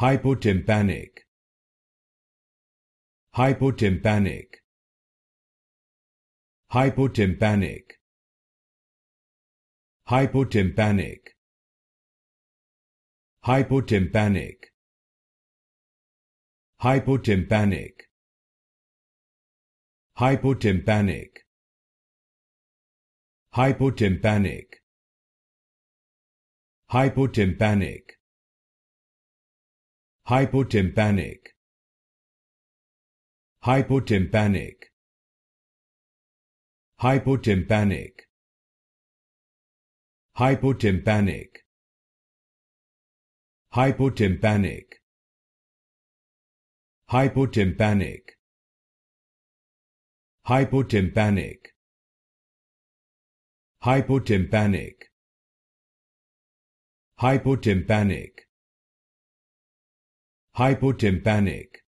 hypotympanic hypotympanic hypotympanic hypotympanic hypotympanic hypotympanic hypotympanic hypotympanic hypotympanic hypotympanic hypotympanic hypotympanic hypotympanic hypotympanic hypotympanic hypotympanic hypotympanic hypotympanic hypotympanic